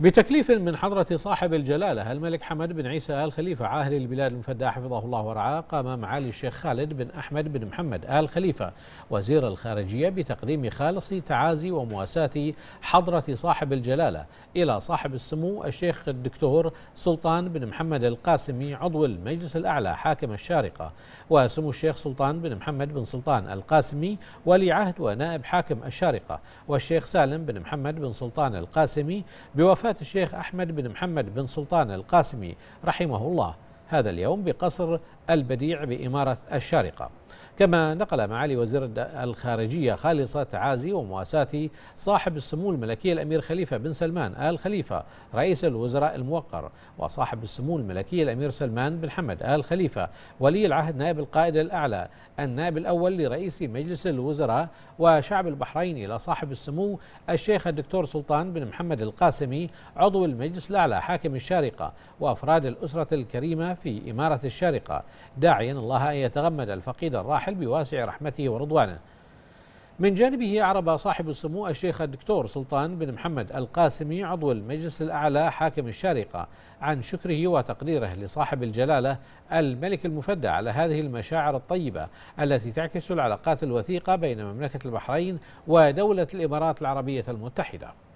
بتكليف من حضرة صاحب الجلالة الملك حمد بن عيسى آل خليفة عاهل البلاد المفدى حفظه الله ورعاه قام معالي الشيخ خالد بن أحمد بن محمد آل خليفة وزير الخارجية بتقديم خالص تعازي ومواساة حضرة صاحب الجلالة إلى صاحب السمو الشيخ الدكتور سلطان بن محمد القاسمي عضو المجلس الأعلى حاكم الشارقة وسمو الشيخ سلطان بن محمد بن سلطان القاسمي ولي عهد ونائب حاكم الشارقة والشيخ سالم بن محمد بن سلطان القاسمي بوفاة وفاة الشيخ أحمد بن محمد بن سلطان القاسمي رحمه الله هذا اليوم بقصر البديع بإمارة الشارقة كما نقل معالي وزير الخارجية خالصة عازي ومواساة صاحب السمو الملكي الأمير خليفة بن سلمان آل خليفة رئيس الوزراء الموقر وصاحب السمو الملكي الأمير سلمان بن حمد آل خليفة ولي العهد نائب القائد الأعلى النائب الأول لرئيس مجلس الوزراء وشعب البحرين إلى صاحب السمو الشيخ الدكتور سلطان بن محمد القاسمي عضو المجلس الأعلى حاكم الشارقة وأفراد الأسرة الكريمة في إمارة الشارقة داعيا الله أن يتغمد الفقيد الراحل بواسع رحمته ورضوانه من جانبه أعرب صاحب السمو الشيخ الدكتور سلطان بن محمد القاسمي عضو المجلس الأعلى حاكم الشارقة عن شكره وتقديره لصاحب الجلالة الملك المفدى على هذه المشاعر الطيبة التي تعكس العلاقات الوثيقة بين مملكة البحرين ودولة الإمارات العربية المتحدة